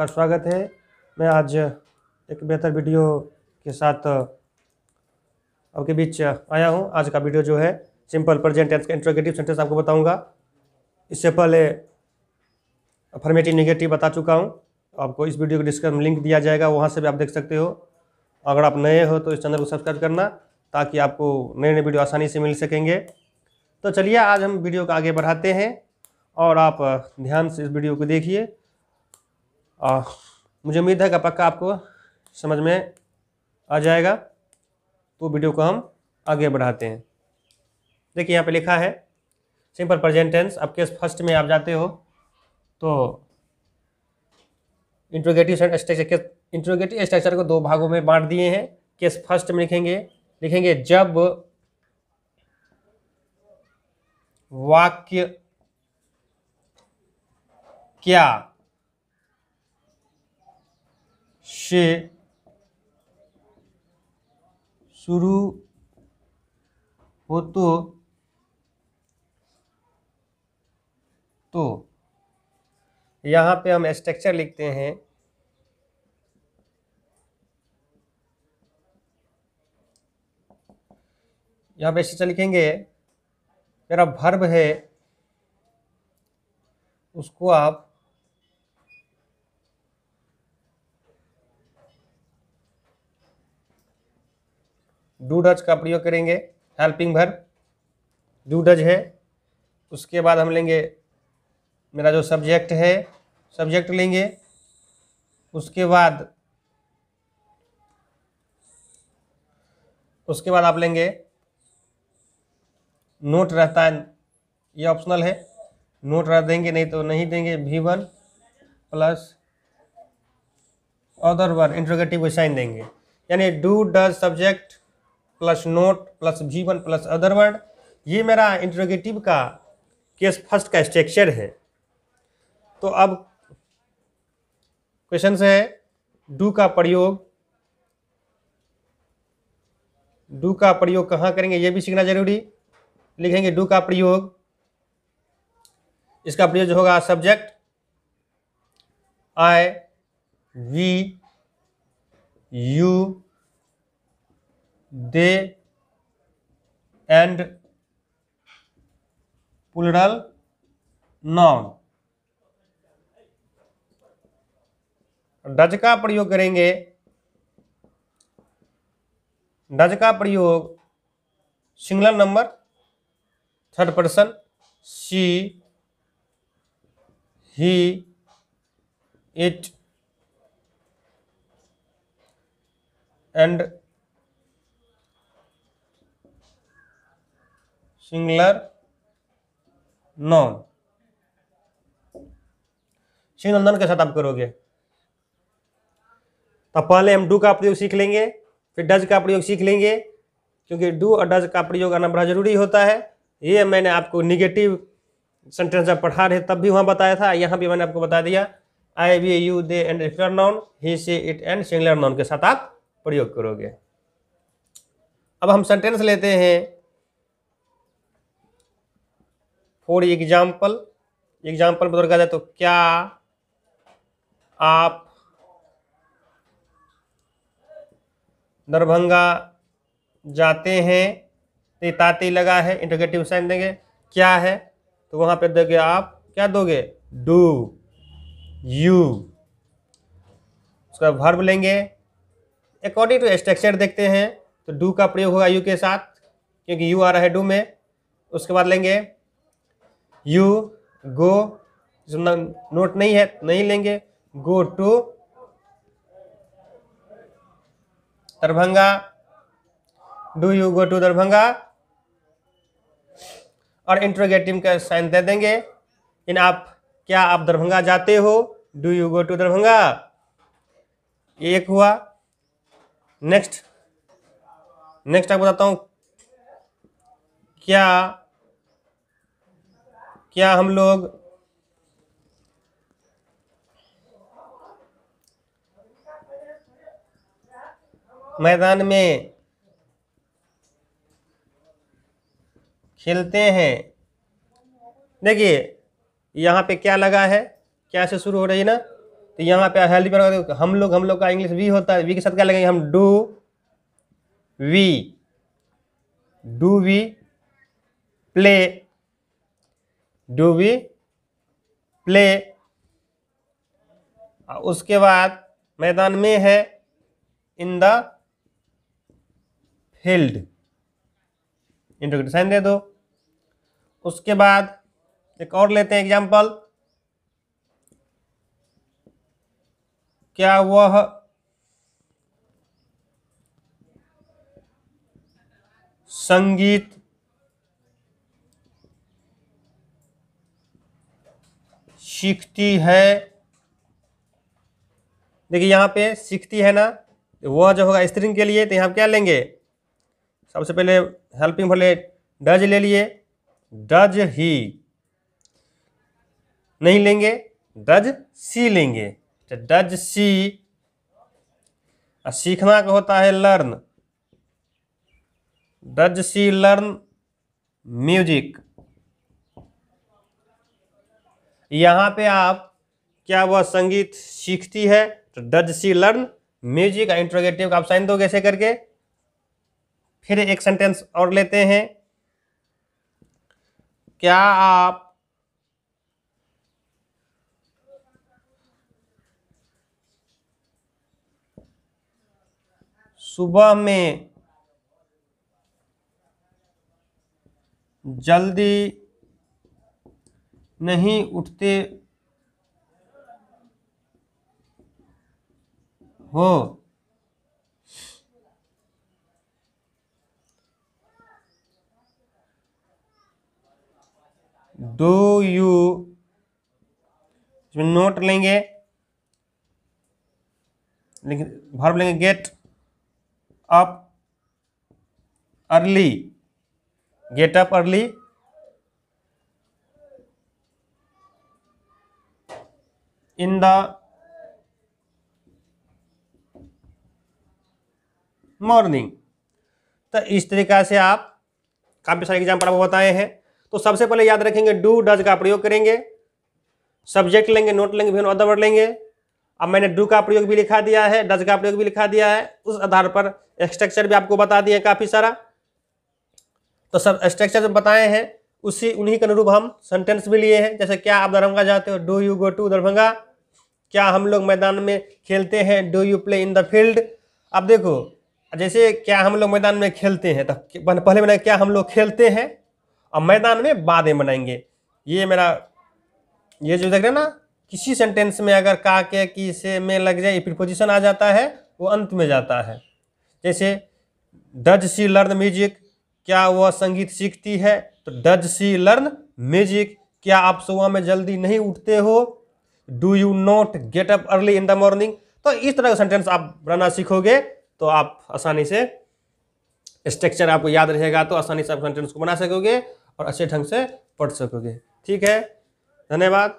आपका स्वागत है मैं आज एक बेहतर वीडियो के साथ आपके बीच आया हूं आज का वीडियो जो है सिंपल प्रेजेंट टेंस का इंट्रोगेटिव सेंटेंस आपको बताऊंगा इससे पहले अफर्मेटिव निगेटिव बता चुका हूं आपको इस वीडियो को डिस्क्रिप्शन लिंक दिया जाएगा वहां से भी आप देख सकते हो अगर आप नए हो तो इस चैनल को सब्सक्राइब करना ताकि आपको नए नए वीडियो आसानी से मिल सकेंगे तो चलिए आज हम वीडियो को आगे बढ़ाते हैं और आप ध्यान से इस वीडियो को देखिए और मुझे उम्मीद है कि पक्का आपको समझ में आ जाएगा तो वीडियो को हम आगे बढ़ाते हैं देखिए यहाँ पे लिखा है सिंपल प्रेजेंटेंस अब केस फर्स्ट में आप जाते हो तो इंट्रोगेटिव स्ट्रक्चर के इंट्रोगेटिव स्ट्रक्चर को दो भागों में बांट दिए हैं केस फर्स्ट में लिखेंगे लिखेंगे जब वाक्य क्या से शुरू हो तो तो यहाँ पे हम स्ट्रक्चर लिखते हैं यहाँ पे स्ट्रक्चर लिखेंगे मेरा भर्ब है उसको आप डू डज का प्रयोग करेंगे हेल्पिंग भर डू डज है उसके बाद हम लेंगे मेरा जो सब्जेक्ट है सब्जेक्ट लेंगे उसके बाद उसके बाद आप लेंगे नोट रहता है ये ऑप्शनल है नोट रह देंगे नहीं तो नहीं देंगे भी one plus other one interrogative sign देंगे यानी do does subject plus not plus जी वन प्लस अदर वर्ड ये मेरा इंट्रोगेटिव का केस फर्स्ट का स्ट्रक्चर है तो अब क्वेश्चन है डू का प्रयोग डू का प्रयोग कहाँ करेंगे ये भी सीखना जरूरी लिखेंगे डू का प्रयोग इसका प्रयोग होगा subject I we you they and plural noun does का प्रयोग करेंगे डज का प्रयोग singular number third person she he it and singular noun single noun के साथ आप करोगे तो पहले हम डू का प्रयोग सीख लेंगे फिर डज का प्रयोग सीख लेंगे क्योंकि डू और डज का प्रयोग आना बड़ा जरूरी होता है ये मैंने आपको निगेटिव सेंटेंस जब पढ़ा रहे तब भी वहाँ बताया था यहाँ भी मैंने आपको बता दिया I we you they and regular noun he she it and singular non के साथ आप प्रयोग करोगे अब हम सेंटेंस लेते हैं फॉर एग्जाम्पल एग्जाम्पल में देखा जाए तो क्या आप दरभंगा जाते हैं तो ताती लगा है इंटरगेटिव साइन देंगे क्या है तो वहाँ पे दोगे आप क्या दोगे डू यू उसका भर्ब लेंगे अकॉर्डिंग टू स्ट्रक्चर देखते हैं तो डू का प्रयोग होगा यू के साथ क्योंकि यू आ रहा है डू में उसके बाद लेंगे यू गो जिसमें नोट नहीं है नहीं लेंगे go to Darbhanga do you go to Darbhanga और इंट्रोगेटिव का साइन दे देंगे इन आप क्या आप दरभंगा जाते हो do you go to Darbhanga ये एक हुआ नेक्स्ट नेक्स्ट आपको बताता हूँ क्या क्या हम लोग मैदान में खेलते हैं देखिए यहाँ पे क्या लगा है क्या से शुरू हो रही है ना तो यहाँ पे हेल्दी हम लोग हम लोग का इंग्लिश वी होता है वी के साथ क्या लगेंगे हम do we do we play do we play उसके बाद मैदान में है इन द फील्ड इंट्रोडक्शन दे दो उसके बाद एक और लेते हैं एग्जाम्पल क्या वह संगीत सीखती है देखिए यहाँ पे सीखती है ना वह जो होगा स्त्रिंग के लिए तो यहाँ क्या लेंगे सबसे पहले हेल्पिंग भले डज ले लिए डज ही नहीं लेंगे डज सी लेंगे तो डज सी सीखना का होता है learn does she learn music यहाँ पे आप क्या वह संगीत सीखती है तो does she learn music interrogative आप साइन दो कैसे करके फिर एक सेंटेंस और लेते हैं क्या आप सुबह में जल्दी नहीं उठते हो डू यू इसमें नोट लेंगे लेकिन लेंगे get up early get up early in the morning तो इस तरीका से आप काफ़ी सारे एग्जाम्पल आपको बताए हैं तो सबसे पहले याद रखेंगे डू डज का प्रयोग करेंगे सब्जेक्ट लेंगे नोट लेंगे फिर अदर वर्ड लेंगे अब मैंने डू का प्रयोग भी लिखा दिया है डज का प्रयोग भी लिखा दिया है उस आधार पर स्ट्रक्चर भी आपको बता दिए काफ़ी सारा तो सब स्ट्रक्चर जो बताए हैं उसी उन्हीं के अनुरूप हम सेंटेंस भी लिए हैं जैसे क्या आप दरभंगा जाते हो do you go to Darbhanga क्या हम लोग मैदान में खेलते हैं do you play in the field अब देखो जैसे क्या हम लोग मैदान में खेलते हैं तो पहले मैंने क्या हम लोग खेलते हैं और मैदान में बाद में बनाएंगे ये मेरा ये जो देख रहे ना किसी सेंटेंस में अगर का के कि से में लग जाए प्रिपोजिशन आ जाता है वो अंत में जाता है जैसे डज सी लर्न म्यूजिक क्या वह संगीत सीखती है तो डज सी लर्न म्यूजिक क्या आप सुबह में जल्दी नहीं उठते हो do you not get up early in the morning तो इस तरह का सेंटेंस आप बनाना सीखोगे तो आप आसानी से स्ट्रक्चर आपको याद रहेगा तो आसानी से आप सेंटेंस को बना सकोगे और अच्छे ढंग से पढ़ सकोगे ठीक है धन्यवाद